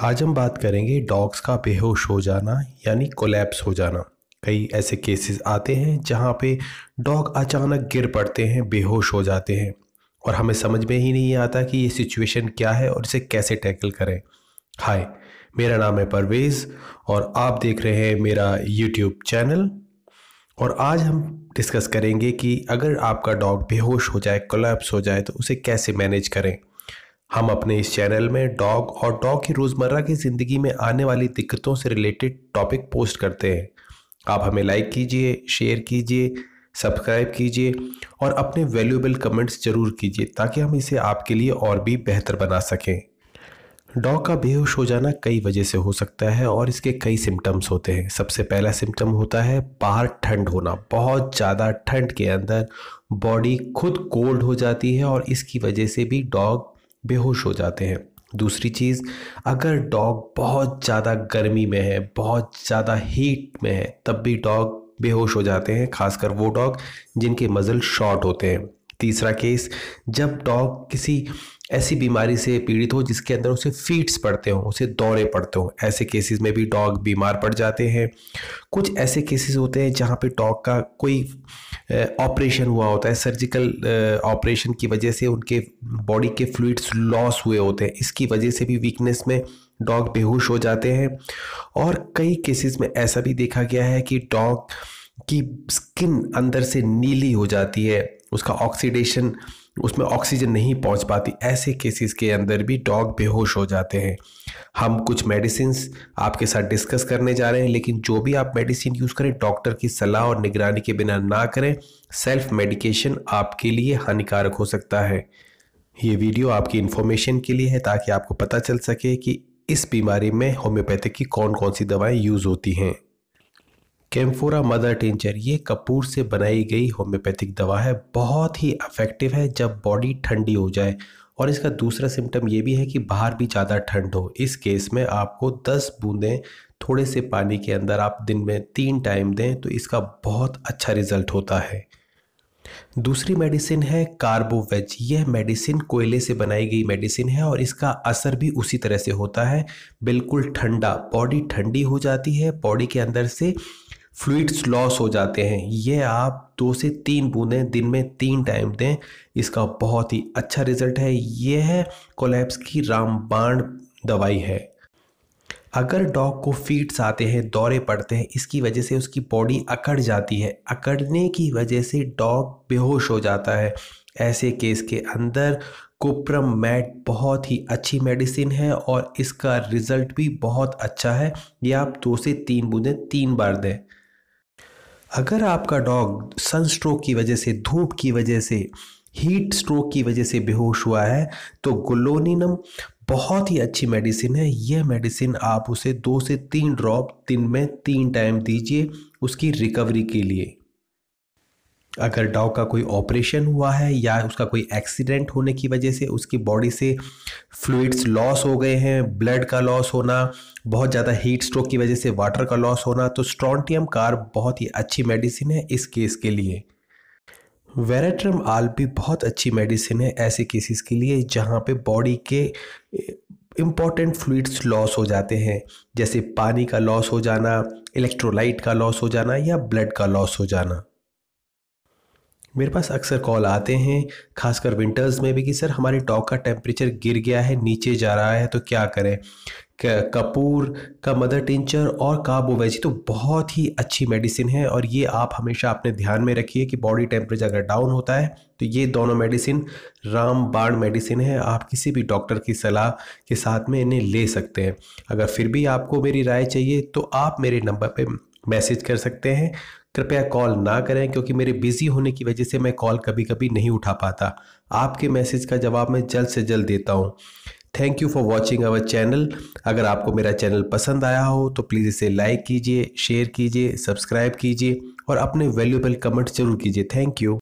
आज हम बात करेंगे डॉग्स का बेहोश हो जाना यानी कोलैप्स हो जाना कई ऐसे केसेस आते हैं जहाँ पे डॉग अचानक गिर पड़ते हैं बेहोश हो जाते हैं और हमें समझ में ही नहीं आता कि ये सिचुएशन क्या है और इसे कैसे टैकल करें हाय मेरा नाम है परवेज़ और आप देख रहे हैं मेरा यूट्यूब चैनल और आज हम डिस्कस करेंगे कि अगर आपका डॉग बेहोश हो जाए कोलैप्स हो जाए तो उसे कैसे मैनेज करें हम अपने इस चैनल में डॉग और डॉग की रोज़मर्रा की ज़िंदगी में आने वाली दिक्कतों से रिलेटेड टॉपिक पोस्ट करते हैं आप हमें लाइक कीजिए शेयर कीजिए सब्सक्राइब कीजिए और अपने वैल्यूएबल कमेंट्स ज़रूर कीजिए ताकि हम इसे आपके लिए और भी बेहतर बना सकें डॉग का बेहोश हो जाना कई वजह से हो सकता है और इसके कई सिम्टम्स होते हैं सबसे पहला सिम्टम होता है बाहर ठंड होना बहुत ज़्यादा ठंड के अंदर बॉडी खुद कोल्ड हो जाती है और इसकी वजह से भी डॉग बेहोश हो जाते हैं दूसरी चीज़ अगर डॉग बहुत ज़्यादा गर्मी में है बहुत ज़्यादा हीट में है तब भी डॉग बेहोश हो जाते हैं खासकर वो डॉग जिनके मज़ल शॉर्ट होते हैं तीसरा केस जब डॉग किसी ऐसी बीमारी से पीड़ित हो जिसके अंदर उसे फीट्स पड़ते हों उसे दौरे पड़ते हों ऐसे केसेस में भी डॉग बीमार पड़ जाते हैं कुछ ऐसे केसेस होते हैं जहाँ पे डॉग का कोई ऑपरेशन हुआ होता है सर्जिकल ऑपरेशन की वजह से उनके बॉडी के फ्लूड्स लॉस हुए होते हैं इसकी वजह से भी वीकनेस में डॉग बेहोश हो जाते हैं और कई केसेस में ऐसा भी देखा गया है कि डॉग की स्किन अंदर से नीली हो जाती है उसका ऑक्सीडेशन उसमें ऑक्सीजन नहीं पहुंच पाती ऐसे केसेस के अंदर भी डॉग बेहोश हो जाते हैं हम कुछ मेडिसिन आपके साथ डिस्कस करने जा रहे हैं लेकिन जो भी आप मेडिसिन यूज़ करें डॉक्टर की सलाह और निगरानी के बिना ना करें सेल्फ मेडिकेशन आपके लिए हानिकारक हो सकता है ये वीडियो आपकी इन्फॉर्मेशन के लिए है ताकि आपको पता चल सके कि इस बीमारी में होम्योपैथिक की कौन कौन सी दवाएं यूज़ होती हैं कैम्फोरा मदर टेंचर ये कपूर से बनाई गई होम्योपैथिक दवा है बहुत ही अफेक्टिव है जब बॉडी ठंडी हो जाए और इसका दूसरा सिम्टम ये भी है कि बाहर भी ज़्यादा ठंड हो इस केस में आपको 10 बूंदें थोड़े से पानी के अंदर आप दिन में तीन टाइम दें तो इसका बहुत अच्छा रिजल्ट होता है दूसरी मेडिसिन है कार्बोवेज यह मेडिसिन कोयले से बनाई गई मेडिसिन है और इसका असर भी उसी तरह से होता है बिल्कुल ठंडा बॉडी ठंडी हो जाती है बॉडी के अंदर से फ्लूड्स लॉस हो जाते हैं ये आप दो से तीन बूंदें दिन में तीन टाइम दें इसका बहुत ही अच्छा रिजल्ट है यह है कोलैप्स की रामबाण दवाई है अगर डॉग को फीट्स आते हैं दौरे पड़ते हैं इसकी वजह से उसकी बॉडी अकड़ जाती है अकड़ने की वजह से डॉग बेहोश हो जाता है ऐसे केस के अंदर कुप्रम मैट बहुत ही अच्छी मेडिसिन है और इसका रिज़ल्ट भी बहुत अच्छा है ये आप दो से तीन बूंदें तीन बार दें अगर आपका डॉग सनस्ट्रोक की वजह से धूप की वजह से हीट स्ट्रोक की वजह से बेहोश हुआ है तो गुलोनिनम बहुत ही अच्छी मेडिसिन है यह मेडिसिन आप उसे दो से तीन ड्रॉप दिन में तीन टाइम दीजिए उसकी रिकवरी के लिए अगर डाव का कोई ऑपरेशन हुआ है या उसका कोई एक्सीडेंट होने की वजह से उसकी बॉडी से फ्लूड्स लॉस हो गए हैं ब्लड का लॉस होना बहुत ज़्यादा हीट स्ट्रोक की वजह से वाटर का लॉस होना तो स्ट्रॉन्टियम कार बहुत ही अच्छी मेडिसिन है इस केस के लिए वेराट्रम आल भी बहुत अच्छी मेडिसिन है ऐसे केसेस के लिए जहाँ पे बॉडी के इम्पॉर्टेंट फ्लूड्स लॉस हो जाते हैं जैसे पानी का लॉस हो जाना इलेक्ट्रोलाइट का लॉस हो जाना या ब्लड का लॉस हो जाना मेरे पास अक्सर कॉल आते हैं खासकर विंटर्स में भी कि सर हमारे डॉग का टेम्परेचर गिर गया है नीचे जा रहा है तो क्या करें कपूर का मदर टिंचर और काबोवेजी तो बहुत ही अच्छी मेडिसिन है और ये आप हमेशा अपने ध्यान में रखिए कि बॉडी टेम्परेचर अगर डाउन होता है तो ये दोनों मेडिसिन राम बाण मेडिसिन है आप किसी भी डॉक्टर की सलाह के साथ में इन्हें ले सकते हैं अगर फिर भी आपको मेरी राय चाहिए तो आप मेरे नंबर पर मैसेज कर सकते हैं कृपया कॉल ना करें क्योंकि मेरे बिजी होने की वजह से मैं कॉल कभी कभी नहीं उठा पाता आपके मैसेज का जवाब मैं जल्द से जल्द देता हूँ thank you for watching our channel अगर आपको मेरा चैनल पसंद आया हो तो प्लीज़ इसे लाइक कीजिए शेयर कीजिए सब्सक्राइब कीजिए और अपने वैल्यूबल कमेंट्स जरूर कीजिए थैंक यू